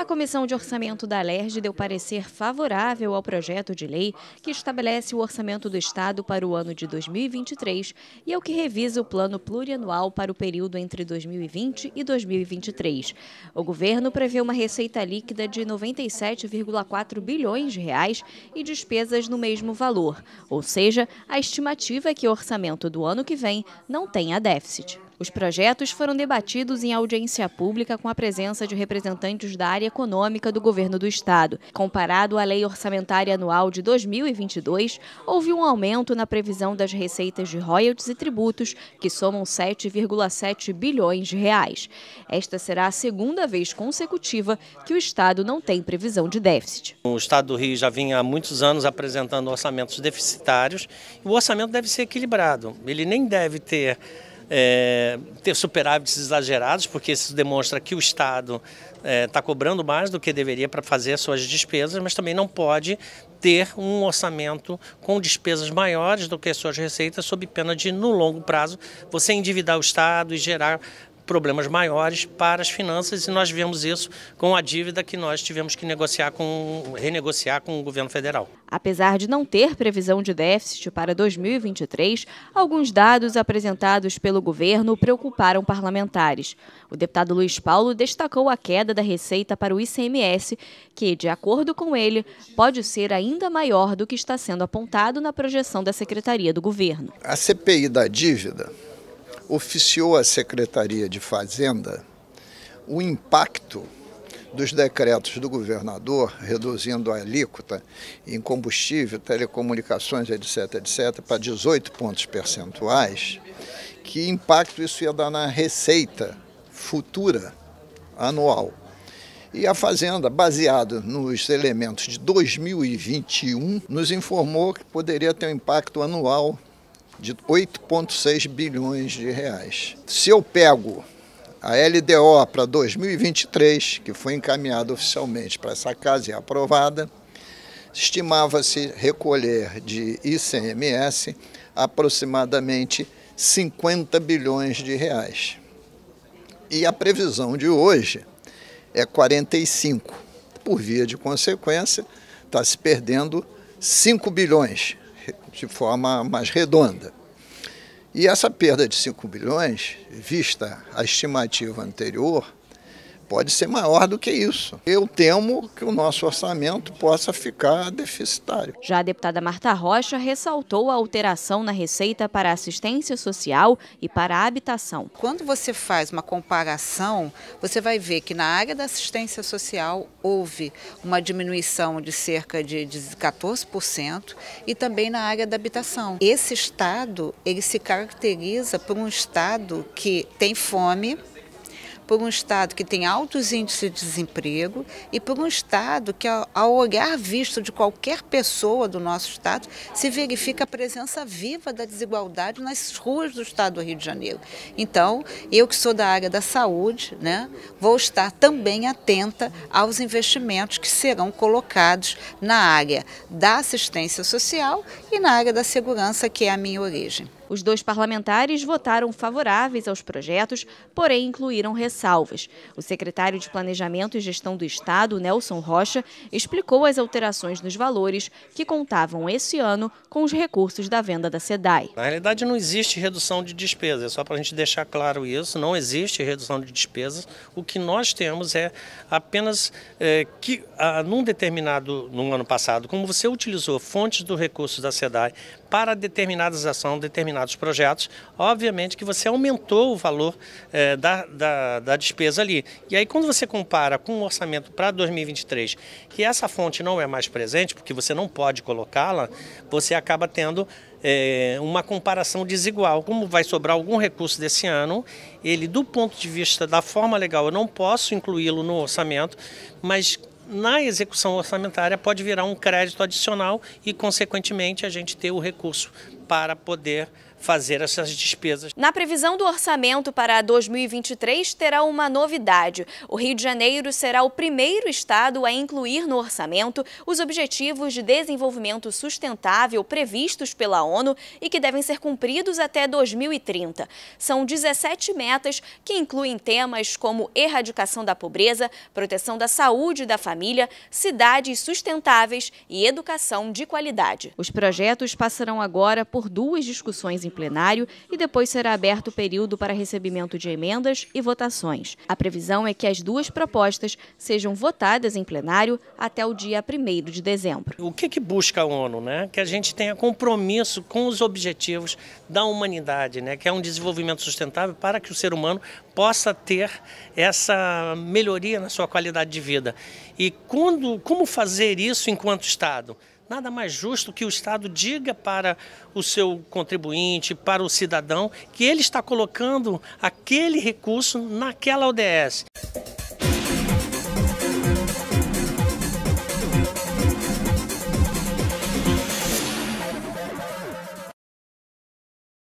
A Comissão de Orçamento da Alerj deu parecer favorável ao projeto de lei que estabelece o orçamento do Estado para o ano de 2023 e ao é que revisa o plano plurianual para o período entre 2020 e 2023. O governo prevê uma receita líquida de 97,4 bilhões de reais e despesas no mesmo valor, ou seja, a estimativa é que o orçamento do ano que vem não tenha déficit. Os projetos foram debatidos em audiência pública com a presença de representantes da área econômica do governo do estado. Comparado à lei orçamentária anual de 2022, houve um aumento na previsão das receitas de royalties e tributos, que somam 7,7 bilhões de reais. Esta será a segunda vez consecutiva que o estado não tem previsão de déficit. O estado do Rio já vinha há muitos anos apresentando orçamentos deficitários. O orçamento deve ser equilibrado. Ele nem deve ter é, ter superávites exagerados, porque isso demonstra que o Estado está é, tá cobrando mais do que deveria para fazer suas despesas, mas também não pode ter um orçamento com despesas maiores do que as suas receitas, sob pena de, no longo prazo, você endividar o Estado e gerar problemas maiores para as finanças e nós vemos isso com a dívida que nós tivemos que negociar com, renegociar com o governo federal. Apesar de não ter previsão de déficit para 2023, alguns dados apresentados pelo governo preocuparam parlamentares. O deputado Luiz Paulo destacou a queda da receita para o ICMS, que, de acordo com ele, pode ser ainda maior do que está sendo apontado na projeção da Secretaria do Governo. A CPI da dívida oficiou à Secretaria de Fazenda o impacto dos decretos do governador, reduzindo a alíquota em combustível, telecomunicações, etc., etc., para 18 pontos percentuais, que impacto isso ia dar na receita futura anual. E a Fazenda, baseado nos elementos de 2021, nos informou que poderia ter um impacto anual de 8,6 bilhões de reais. Se eu pego a LDO para 2023, que foi encaminhada oficialmente para essa casa e aprovada, estimava-se recolher de ICMS aproximadamente 50 bilhões de reais. E a previsão de hoje é 45. Por via de consequência, está se perdendo 5 bilhões de forma mais redonda. E essa perda de 5 bilhões, vista a estimativa anterior, pode ser maior do que isso. Eu temo que o nosso orçamento possa ficar deficitário. Já a deputada Marta Rocha ressaltou a alteração na receita para assistência social e para a habitação. Quando você faz uma comparação, você vai ver que na área da assistência social houve uma diminuição de cerca de 14% e também na área da habitação. Esse estado, ele se caracteriza por um estado que tem fome, por um Estado que tem altos índices de desemprego e por um Estado que, ao olhar visto de qualquer pessoa do nosso Estado, se verifica a presença viva da desigualdade nas ruas do Estado do Rio de Janeiro. Então, eu que sou da área da saúde, né, vou estar também atenta aos investimentos que serão colocados na área da assistência social e na área da segurança, que é a minha origem. Os dois parlamentares votaram favoráveis aos projetos, porém incluíram ressalvas. O secretário de Planejamento e Gestão do Estado, Nelson Rocha, explicou as alterações nos valores que contavam esse ano com os recursos da venda da SEDAI. Na realidade, não existe redução de despesas, é só para a gente deixar claro isso, não existe redução de despesas. O que nós temos é apenas é, que, a, ah, num determinado, no ano passado, como você utilizou fontes do recurso da SEDAI para determinadas ações, determinados projetos, obviamente que você aumentou o valor eh, da, da, da, despesa ali. E aí, quando você compara com o orçamento para 2023, que essa fonte não é mais presente, porque você não pode colocá-la, você acaba tendo eh, uma comparação desigual. Como vai sobrar algum recurso desse ano, ele, do ponto de vista da forma legal, eu não posso incluí-lo no orçamento, mas na execução orçamentária pode virar um crédito adicional e, consequentemente, a gente ter o recurso para poder fazer essas despesas. Na previsão do orçamento para 2023, terá uma novidade. O Rio de Janeiro será o primeiro estado a incluir no orçamento os objetivos de desenvolvimento sustentável previstos pela ONU e que devem ser cumpridos até 2030. São 17 metas que incluem temas como erradicação da pobreza, proteção da saúde da família, cidades sustentáveis e educação de qualidade. Os projetos passarão agora por duas discussões em plenário e depois será aberto o período para recebimento de emendas e votações. A previsão é que as duas propostas sejam votadas em plenário até o dia 1 de dezembro. O que, que busca a ONU? Né? Que a gente tenha compromisso com os objetivos da humanidade, né? que é um desenvolvimento sustentável para que o ser humano possa ter essa melhoria na sua qualidade de vida. E quando, como fazer isso enquanto Estado? Nada mais justo que o Estado diga para o seu contribuinte, para o cidadão, que ele está colocando aquele recurso naquela ODS.